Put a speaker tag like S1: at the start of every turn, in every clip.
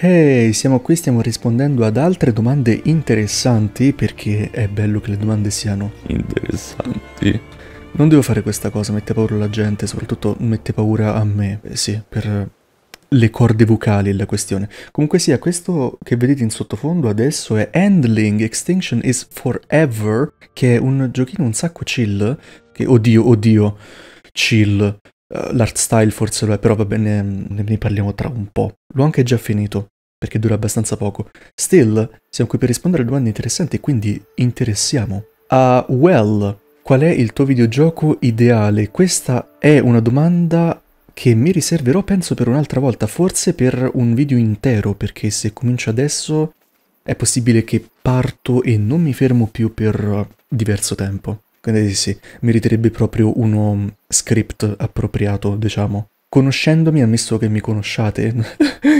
S1: Hey, siamo qui, stiamo rispondendo ad altre domande interessanti perché è bello che le domande siano interessanti. Non devo fare questa cosa, mette paura la gente, soprattutto mette paura a me, eh, sì, per le corde vocali la questione. Comunque sia, questo che vedete in sottofondo adesso è Handling Extinction is Forever, che è un giochino un sacco chill, che oddio, oddio, chill, eh, l'art style forse lo è, però va bene, mm, ne, ne parliamo tra un po'. L'ho anche già finito, perché dura abbastanza poco. Still, siamo qui per rispondere a domande interessanti, quindi interessiamo. A uh, Well, qual è il tuo videogioco ideale? Questa è una domanda che mi riserverò, penso, per un'altra volta, forse per un video intero, perché se comincio adesso è possibile che parto e non mi fermo più per diverso tempo. Quindi sì, meriterebbe proprio uno um, script appropriato, diciamo. Conoscendomi, ammesso che mi conosciate,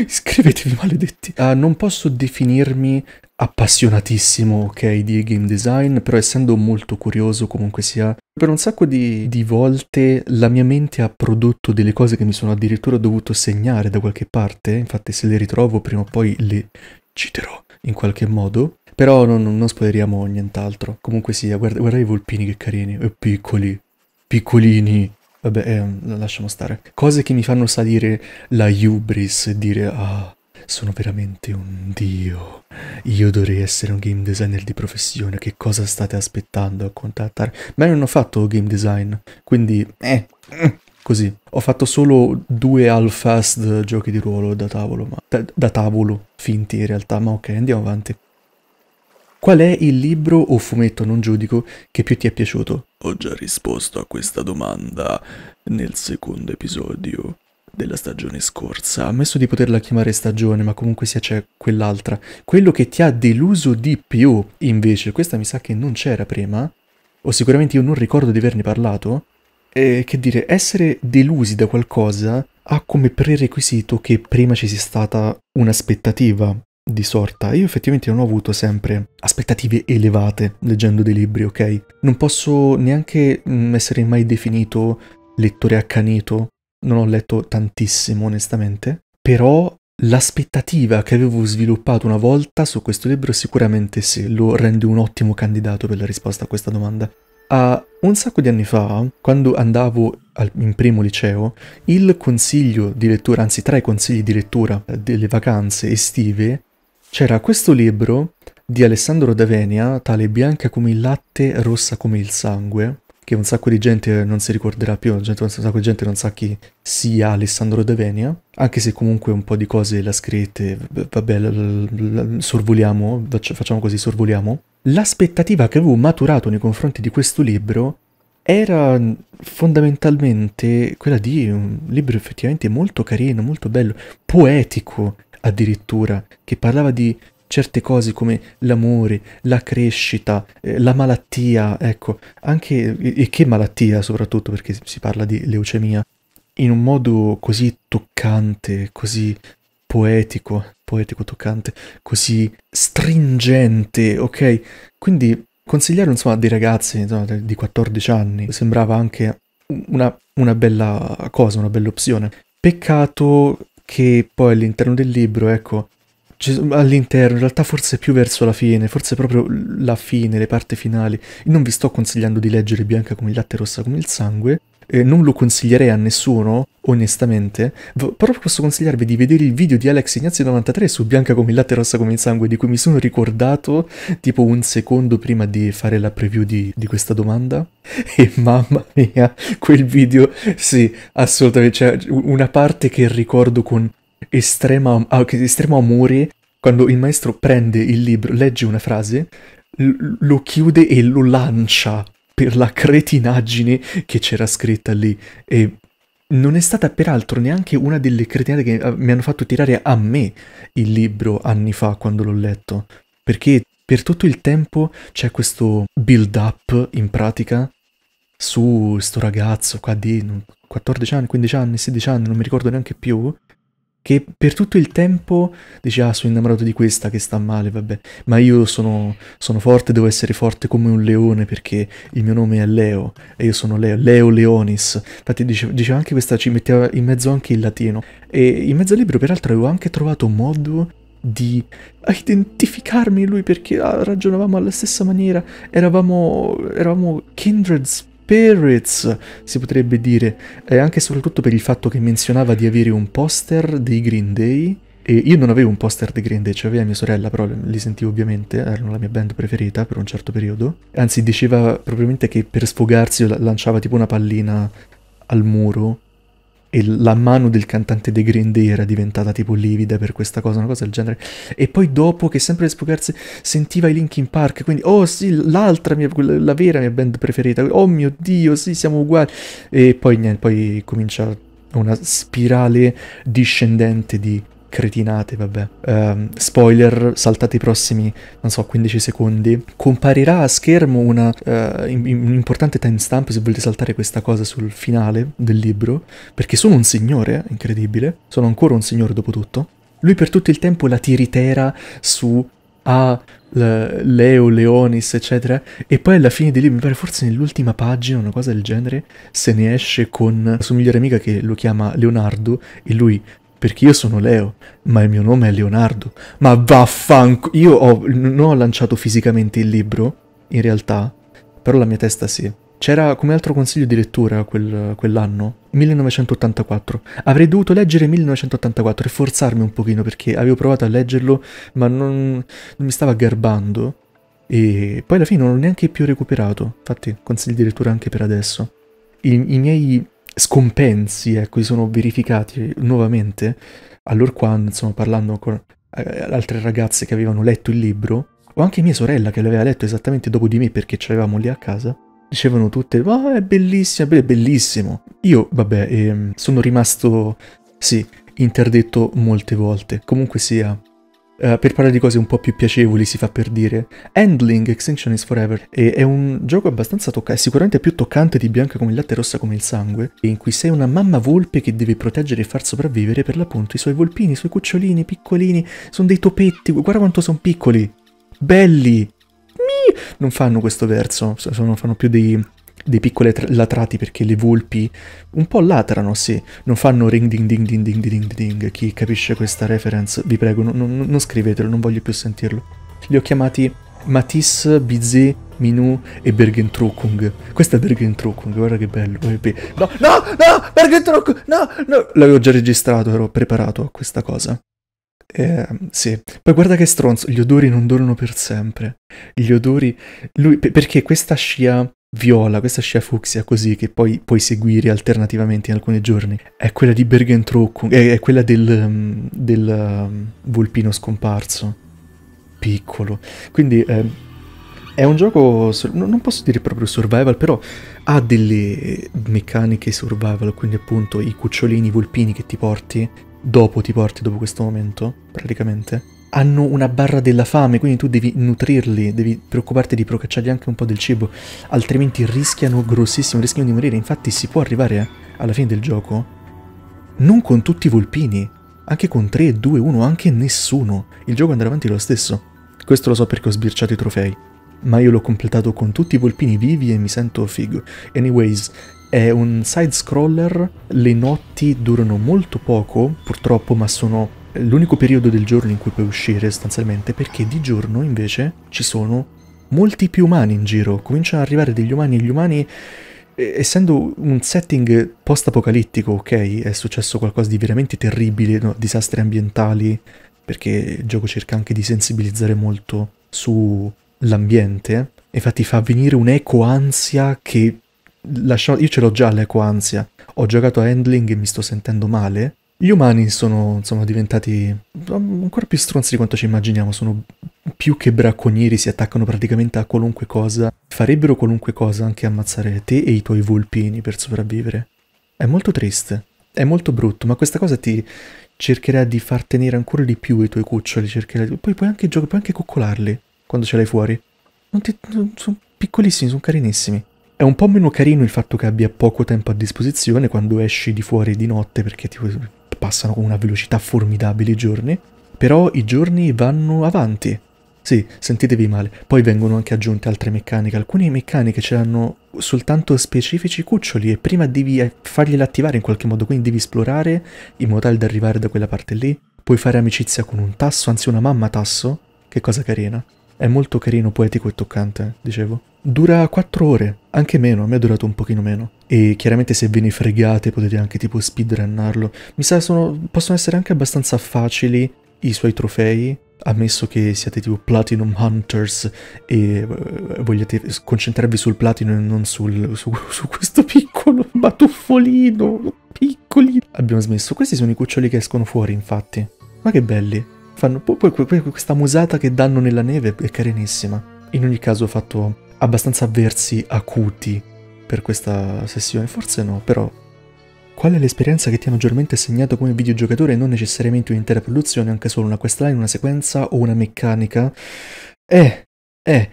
S1: iscrivetevi maledetti. Uh, non posso definirmi appassionatissimo, ok, di game design, però essendo molto curioso comunque sia, per un sacco di, di, volte la mia mente ha prodotto delle cose che mi sono addirittura dovuto segnare da qualche parte, infatti se le ritrovo prima o poi le citerò in qualche modo, però non, non spoileriamo nient'altro. Comunque sia, guarda, guarda, i volpini che carini. E piccoli. Piccolini. Vabbè, eh, lasciamo stare. Cose che mi fanno salire la hubris e dire, ah, sono veramente un dio. Io dovrei essere un game designer di professione. Che cosa state aspettando a contattare? Ma io non ho fatto game design, quindi eh, eh così. Ho fatto solo due half assed giochi di ruolo da tavolo, ma da, da tavolo finti in realtà, ma ok, andiamo avanti. Qual è il libro o fumetto non giudico che più ti è piaciuto? Ho già risposto a questa domanda nel secondo episodio della stagione scorsa. Ammesso di poterla chiamare stagione, ma comunque sia c'è quell'altra. Quello che ti ha deluso di più, invece, questa mi sa che non c'era prima, o sicuramente io non ricordo di averne parlato, è che dire, essere delusi da qualcosa ha come prerequisito che prima ci sia stata un'aspettativa, di sorta. Io effettivamente non ho avuto sempre aspettative elevate leggendo dei libri, ok? Non posso neanche mm, essere mai definito lettore accanito, non ho letto tantissimo onestamente, però l'aspettativa che avevo sviluppato una volta su questo libro sicuramente sì, lo rende un ottimo candidato per la risposta a questa domanda. A un sacco di anni fa, quando andavo al, in primo liceo, il consiglio di lettura, anzi tra i consigli di lettura eh, delle vacanze estive, c'era questo libro di Alessandro Davenia, tale Bianca come il latte, rossa come il sangue, che un sacco di gente non si ricorderà più, un sacco di gente non sa chi sia Alessandro Davenia, anche se comunque un po' di cose l'ha scritte, vabbè, sorvoliamo, facciamo così, sorvoliamo. L'aspettativa che avevo maturato nei confronti di questo libro era fondamentalmente quella di un libro effettivamente molto carino, molto bello, poetico, addirittura, che parlava di certe cose come l'amore, la crescita, eh, la malattia, ecco, anche e che malattia soprattutto perché si parla di leucemia, in un modo così toccante, così poetico, poetico toccante, così stringente, ok? Quindi consigliare insomma dei ragazzi insomma, di 14 anni sembrava anche una, una bella cosa, una bella opzione. Peccato che poi all'interno del libro, ecco, all'interno, in realtà forse più verso la fine, forse proprio la fine, le parti finali. Non vi sto consigliando di leggere Bianca come il latte rossa come il sangue, eh, non lo consiglierei a nessuno, onestamente, però posso consigliarvi di vedere il video di Alex Ignazio 93 su Bianca come il latte e rossa come il sangue, di cui mi sono ricordato tipo un secondo prima di fare la preview di, di questa domanda. E mamma mia, quel video, sì, assolutamente, c'è cioè, una parte che ricordo con estrema, ah, estremo amore, quando il maestro prende il libro, legge una frase, lo chiude e lo lancia per la cretinaggine che c'era scritta lì. E non è stata peraltro neanche una delle cretinate che eh, mi hanno fatto tirare a me il libro anni fa quando l'ho letto. Perché per tutto il tempo c'è questo build up in pratica su sto ragazzo qua di 14 anni, 15 anni, 16 anni, non mi ricordo neanche più, che per tutto il tempo dice ah sono innamorato di questa che sta male, vabbè, ma io sono, sono, forte, devo essere forte come un leone perché il mio nome è Leo e io sono Leo, Leo Leonis, infatti diceva, dice anche questa, ci metteva in mezzo anche il latino e in mezzo al libro peraltro avevo anche trovato un modo di identificarmi lui perché ah, ragionavamo alla stessa maniera, eravamo, eravamo kindred Perez, si potrebbe dire, e anche e soprattutto per il fatto che menzionava di avere un poster dei Green Day. E io non avevo un poster dei Green Day, ce cioè l'aveva mia sorella, però li sentivo ovviamente, erano la mia band preferita per un certo periodo. Anzi, diceva probabilmente che per sfogarsi lanciava tipo una pallina al muro e la mano del cantante dei Green Day era diventata tipo livida per questa cosa, una cosa del genere. E poi dopo che sempre le spogarse sentiva i Linkin Park, quindi oh sì, l'altra mia, la vera mia band preferita, oh mio dio, sì, siamo uguali. E poi niente, poi comincia una spirale discendente di cretinate, vabbè. Um, spoiler, saltate i prossimi, non so, 15 secondi. Comparirà a schermo una, uh, eh, un importante timestamp se volete saltare questa cosa sul finale del libro, perché sono un signore, eh, incredibile, sono ancora un signore dopo tutto. Lui per tutto il tempo la tiritera su a Leo, Leonis, eccetera, e poi alla fine di lì, mi pare forse nell'ultima pagina, una cosa del genere, se ne esce con la sua migliore amica che lo chiama Leonardo e lui perché io sono Leo, ma il mio nome è Leonardo. Ma vaffanco... Io ho, non ho lanciato fisicamente il libro, in realtà, però la mia testa sì. C'era come altro consiglio di lettura quel, quell'anno, 1984. Avrei dovuto leggere 1984 e forzarmi un pochino perché avevo provato a leggerlo ma non, non mi stava garbando e poi alla fine non l'ho neanche più recuperato. Infatti consigli di lettura anche per adesso. I, i miei scompensi ecco, si sono verificati nuovamente, allora quando insomma, parlando con eh, altre ragazze che avevano letto il libro, o anche mia sorella che l'aveva letto esattamente dopo di me perché ci avevamo lì a casa, dicevano tutte, ma oh, è bellissima, è bellissimo. Io, vabbè, ehm, sono rimasto, sì, interdetto molte volte. Comunque sia, eh, per parlare di cose un po' più piacevoli, si fa per dire. Handling Extinction is Forever e è un gioco abbastanza toccante, sicuramente più toccante di Bianca come il latte e rossa come il sangue, in cui sei una mamma volpe che deve proteggere e far sopravvivere per l'appunto i suoi volpini, i suoi cucciolini piccolini, sono dei topetti, guarda quanto sono piccoli, belli! Non fanno questo verso, sono, fanno più dei dei piccoli latrati perché le volpi un po' latrano, sì, non fanno ring ding ding ding ding ding ding. Chi capisce questa reference, vi prego, non, non, non scrivetelo, non voglio più sentirlo. Li ho chiamati Matisse, Bizet, Minou e Bergentrokung. Questo è Bergentrokung, guarda che bello. Eh, no, no, no, Bergentrokung, no, no. L'avevo già registrato, ero preparato a questa cosa. Eh, sì, poi guarda che stronzo, gli odori non durano per sempre. Gli odori... Lui, perché questa scia viola, questa scia fucsia così che poi puoi seguire alternativamente in alcuni giorni, è quella di Bergen è, è, quella del, mm, del mm, volpino scomparso, piccolo. Quindi eh, è un gioco, non posso dire proprio survival, però ha delle meccaniche survival, quindi appunto i cucciolini volpini che ti porti, dopo ti porti, dopo questo momento, praticamente hanno una barra della fame, quindi tu devi nutrirli, devi preoccuparti di procacciargli anche un po' del cibo, altrimenti rischiano grossissimo, rischiano di morire. Infatti si può arrivare eh, alla fine del gioco non con tutti i volpini, anche con 3, 2, 1, anche nessuno. Il gioco andrà avanti lo stesso. Questo lo so perché ho sbirciato i trofei, ma io l'ho completato con tutti i volpini vivi e mi sento figo. Anyways, è un side scroller, le notti durano molto poco, purtroppo, ma sono l'unico periodo del giorno in cui puoi uscire sostanzialmente, perché di giorno invece ci sono molti più umani in giro, cominciano ad arrivare degli umani e gli umani eh, essendo un setting post-apocalittico, ok, è successo qualcosa di veramente terribile, no? disastri ambientali, perché il gioco cerca anche di sensibilizzare molto sull'ambiente, infatti fa venire un'eco-ansia che... Lascia... Io ce l'ho già l'eco-ansia, ho giocato a Handling e mi sto sentendo male, gli umani sono insomma diventati ancora più stronzi di quanto ci immaginiamo, sono più che bracconieri, si attaccano praticamente a qualunque cosa, farebbero qualunque cosa anche ammazzare te e i tuoi volpini per sopravvivere. È molto triste, è molto brutto, ma questa cosa ti cercherà di far tenere ancora di più i tuoi cuccioli, cercherà di... poi puoi anche, puoi anche coccolarli quando ce l'hai fuori. Ti... sono piccolissimi, sono carinissimi. È un po' meno carino il fatto che abbia poco tempo a disposizione quando esci di fuori di notte perché ti passano con una velocità formidabile i giorni, però i giorni vanno avanti. Sì, sentitevi male, poi vengono anche aggiunte altre meccaniche, alcune meccaniche ce l'hanno soltanto specifici cuccioli e prima devi eh, fargliele attivare in qualche modo, quindi devi esplorare in modo tale da arrivare da quella parte lì, puoi fare amicizia con un tasso, anzi una mamma tasso, che cosa carina. È molto carino, poetico e toccante, dicevo. Dura 4 ore, anche meno, a me è durato un pochino meno. E chiaramente se ve ne fregate potete anche tipo speedrunnarlo. Mi sa sono, possono essere anche abbastanza facili i suoi trofei, ammesso che siate tipo Platinum Hunters e eh, vogliate concentrarvi sul Platinum e non sul, su, su, questo piccolo batuffolino, piccoli. Abbiamo smesso, questi sono i cuccioli che escono fuori infatti, ma che belli fanno poi questa musata che danno nella neve è carinissima. In ogni caso ho fatto abbastanza versi acuti per questa sessione, forse no, però Qual è l'esperienza che ti ha maggiormente segnato come videogiocatore e non necessariamente un'intera produzione, anche solo una questline, una sequenza o una meccanica? Eh, eh,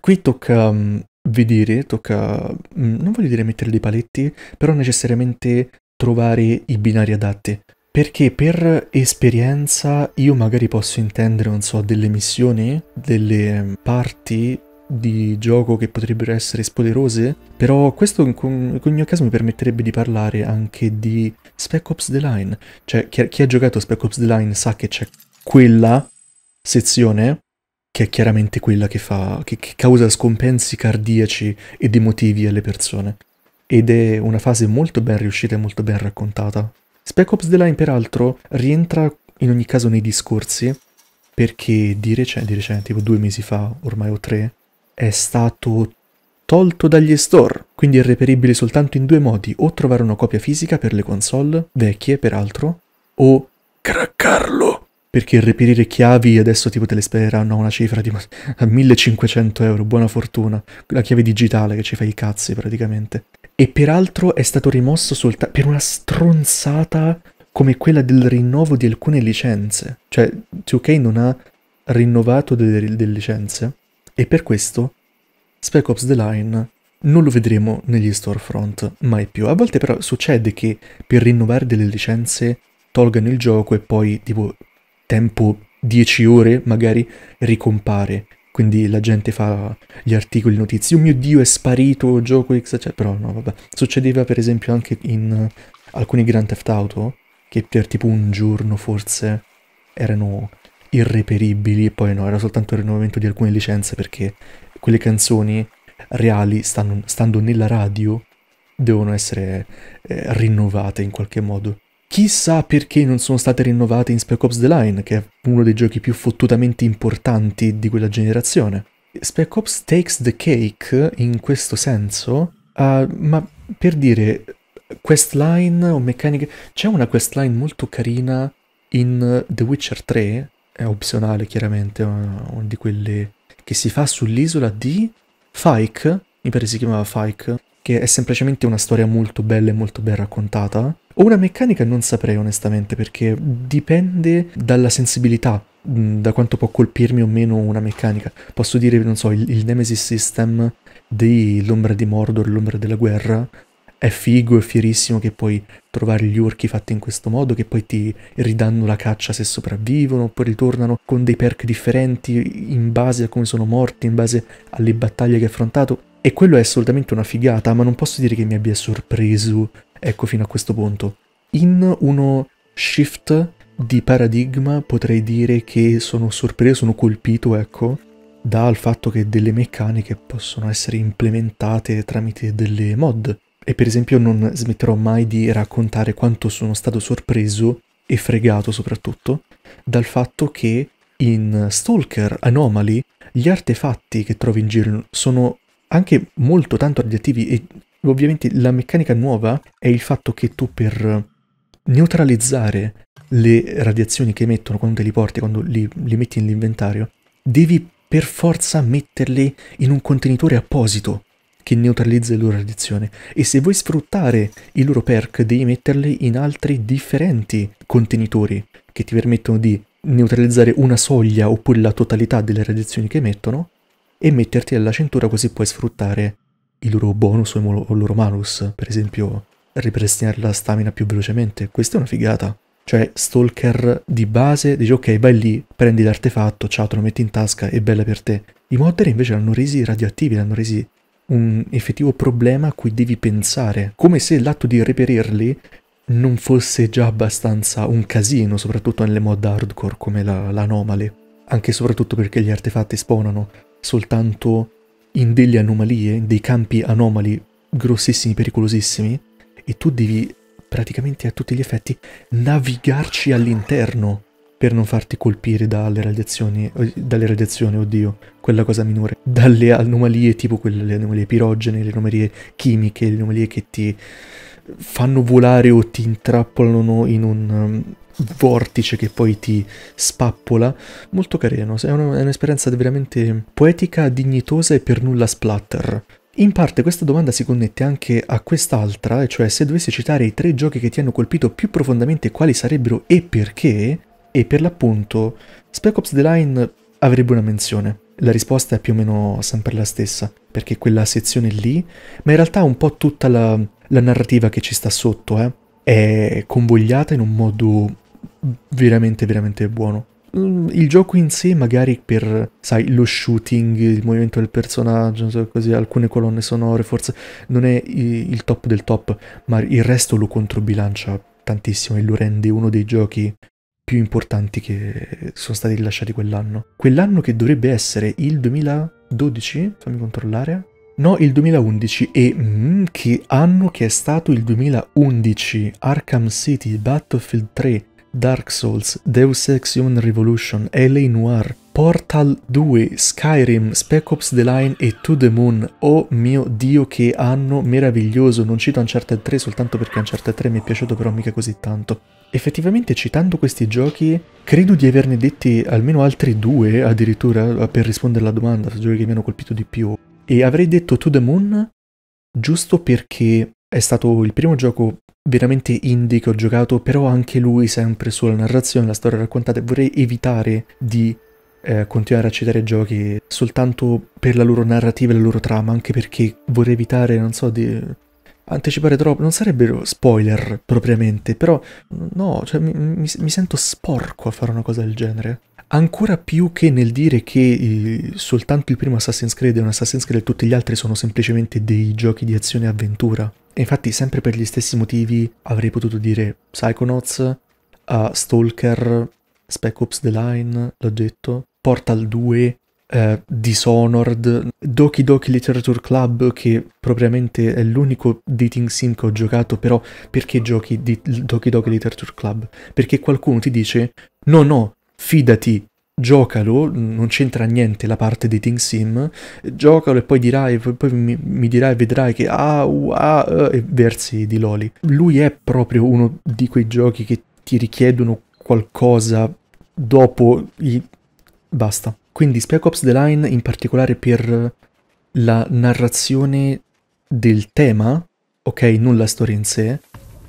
S1: qui tocca um, vedere, tocca, um, non voglio dire mettere dei paletti, però necessariamente trovare i binari adatti. Perché per esperienza io magari posso intendere, non so, delle missioni, delle ehm, parti di gioco che potrebbero essere spoderose, però questo in, in ogni caso mi permetterebbe di parlare anche di Spec Ops The Line. Cioè, chi, chi ha giocato Spec Ops The Line sa che c'è quella sezione che è chiaramente quella che, fa, che, che causa scompensi cardiaci ed emotivi alle persone. Ed è una fase molto ben riuscita e molto ben raccontata. Spec Ops The Line, peraltro, rientra in ogni caso nei discorsi, perché di recente, di recente, tipo due mesi fa, ormai o tre, è stato tolto dagli store, quindi è reperibile soltanto in due modi, o trovare una copia fisica per le console, vecchie peraltro, o craccarlo perché reperire chiavi adesso tipo te le spereranno a una cifra di a 1500 euro, buona fortuna, la chiave digitale che ci fa i cazzi praticamente. E peraltro è stato rimosso soltanto per una stronzata come quella del rinnovo di alcune licenze, cioè 2K non ha rinnovato delle, delle licenze e per questo Spec Ops The Line non lo vedremo negli storefront mai più. A volte però succede che per rinnovare delle licenze tolgano il gioco e poi tipo tempo 10 ore magari ricompare. Quindi la gente fa gli articoli notizie, oh mio dio è sparito gioco X, cioè, però no vabbè. Succedeva per esempio anche in alcuni Grand Theft Auto, che per tipo un giorno forse erano irreperibili e poi no, era soltanto il rinnovamento di alcune licenze perché quelle canzoni reali stanno, stando nella radio devono essere eh, rinnovate in qualche modo. Chissà perché non sono state rinnovate in Spec Ops The Line, che è uno dei giochi più fottutamente importanti di quella generazione. Spec Ops takes the cake in questo senso, uh, ma per dire questline o meccaniche... C'è una questline molto carina in The Witcher 3, è opzionale chiaramente, una di quelle che si fa sull'isola di Fike, mi pare si chiamava Fike, che è semplicemente una storia molto bella e molto ben raccontata, o una meccanica non saprei onestamente perché dipende dalla sensibilità, mm, da quanto può colpirmi o meno una meccanica. Posso dire, non so, il, il Nemesis System dell'ombra di Mordor, l'ombra della guerra, è figo e fierissimo che puoi trovare gli orchi fatti in questo modo, che poi ti ridanno la caccia se sopravvivono, oppure ritornano con dei perk differenti in base a come sono morti, in base alle battaglie che hai affrontato. E quello è assolutamente una figata, ma non posso dire che mi abbia sorpreso, ecco, fino a questo punto. In uno shift di paradigma potrei dire che sono sorpreso, sono colpito, ecco, dal fatto che delle meccaniche possono essere implementate tramite delle mod. E per esempio non smetterò mai di raccontare quanto sono stato sorpreso e fregato soprattutto dal fatto che in Stalker Anomaly gli artefatti che trovi in giro sono anche molto tanto radioattivi e ovviamente la meccanica nuova è il fatto che tu per neutralizzare le radiazioni che emettono quando te li porti, quando li, li metti nell'inventario, devi per forza metterli in un contenitore apposito che neutralizza le loro radiazioni e se vuoi sfruttare i loro perk devi metterli in altri differenti contenitori che ti permettono di neutralizzare una soglia oppure la totalità delle radiazioni che emettono e metterti alla cintura così puoi sfruttare i loro bonus o il loro malus, per esempio ripristinare la stamina più velocemente. Questa è una figata. Cioè, Stalker di base dici ok, vai lì, prendi l'artefatto, ciao, te lo metti in tasca, è bella per te. I modder invece l'hanno resi radioattivi, l'hanno resi un effettivo problema a cui devi pensare, come se l'atto di reperirli non fosse già abbastanza un casino, soprattutto nelle mod hardcore come la, l'Anomale, anche e soprattutto perché gli artefatti spawnano soltanto in delle anomalie, in dei campi anomali grossissimi, pericolosissimi, e tu devi praticamente a tutti gli effetti navigarci all'interno per non farti colpire dalle radiazioni, eh, dalle radiazioni, oddio, quella cosa minore, dalle anomalie tipo quelle anomalie pirogene, le anomalie chimiche, le anomalie che ti fanno volare o ti intrappolano in un ehm, vortice che poi ti spappola. Molto carino, è, un'esperienza veramente poetica, dignitosa e per nulla splatter. In parte questa domanda si connette anche a quest'altra, cioè se dovessi citare i tre giochi che ti hanno colpito più profondamente quali sarebbero e perché, e per l'appunto Spec Ops The Line avrebbe una menzione. La risposta è più o meno sempre la stessa, perché quella sezione lì, ma in realtà un po' tutta la, la narrativa che ci sta sotto, eh, è convogliata in un modo veramente veramente buono. Mm, il gioco in sé magari per, sai, lo shooting, il movimento del personaggio, così, alcune colonne sonore, forse non è il top del top, ma il resto lo controbilancia tantissimo e lo rende uno dei giochi più importanti che sono stati rilasciati quell'anno. Quell'anno che dovrebbe essere il 2012, fammi controllare. No, il 2011 e mm, che anno che è stato il 2011, Arkham City Battlefield 3 Dark Souls, Deus Ex Human Revolution, LA Noir, Portal 2, Skyrim, Spec Ops The Line e To The Moon. Oh mio dio che anno meraviglioso, non cito Uncharted 3 soltanto perché Uncharted 3 mi è piaciuto però mica così tanto. Effettivamente citando questi giochi, credo di averne detti almeno altri due addirittura eh, per rispondere alla domanda, sui giochi che mi hanno colpito di più. E avrei detto To The Moon giusto perché è stato il primo gioco veramente indie che ho giocato, però anche lui sempre sulla narrazione, la storia raccontata, e vorrei evitare di eh, continuare a citare giochi soltanto per la loro narrativa e la loro trama, anche perché vorrei evitare, non so, di anticipare troppo, non sarebbero spoiler propriamente, però no, cioè, mi, mi, mi sento sporco a fare una cosa del genere. Ancora più che nel dire che eh, soltanto il primo Assassin's Creed è un Assassin's Creed e tutti gli altri sono semplicemente dei giochi di azione e avventura. E infatti sempre per gli stessi motivi avrei potuto dire Psychonauts, uh, Stalker, Spec Ops The Line, l'ho detto, Portal 2, uh, eh, Dishonored, Doki Doki Literature Club che propriamente è l'unico dating sim che ho giocato, però perché giochi di Doki Doki Literature Club? Perché qualcuno ti dice no no, fidati, giocalo, non c'entra niente la parte dei Ting Sim, giocalo e poi dirai, poi mi, mi dirai, vedrai che ah, uh, ah, uh, e versi di Loli. Lui è proprio uno di quei giochi che ti richiedono qualcosa dopo i... basta. Quindi Spec Ops The Line in particolare per la narrazione del tema, ok, non la storia in sé,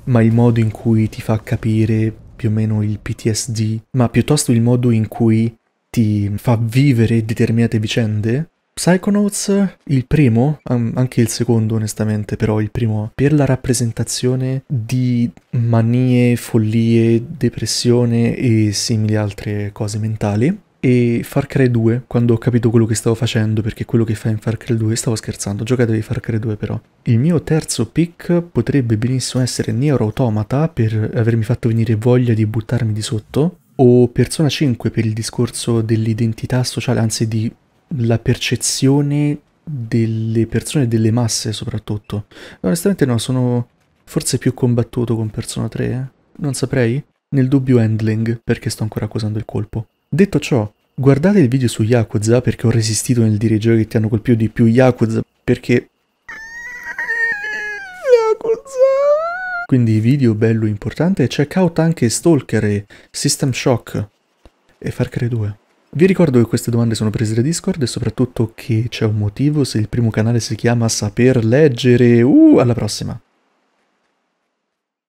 S1: ma il modo in cui ti fa capire più o meno il PTSD, ma piuttosto il modo in cui ti fa vivere determinate vicende. Psychonauts, il primo, anche il secondo onestamente, però il primo, per la rappresentazione di manie, follie, depressione e simili altre cose mentali, e Far Cry 2, quando ho capito quello che stavo facendo, perché quello che fa in Far Cry 2, stavo scherzando, giocatevi Far Cry 2 però. Il mio terzo pick potrebbe benissimo essere Nier Automata per avermi fatto venire voglia di buttarmi di sotto, o Persona 5 per il discorso dell'identità sociale, anzi di la percezione delle persone, delle masse soprattutto. Onestamente no, sono forse più combattuto con Persona 3, eh? Non saprei? Nel dubbio handling, perché sto ancora accusando il colpo. Detto ciò, guardate il video su Yakuza perché ho resistito nel dire i giochi che ti hanno colpito di più Yakuza perché... Yakuza! Quindi video bello importante, check out anche Stalker e System Shock e Far Cry 2. Vi ricordo che queste domande sono prese da Discord e soprattutto che c'è un motivo se il primo canale si chiama Saper Leggere. Uh, alla prossima!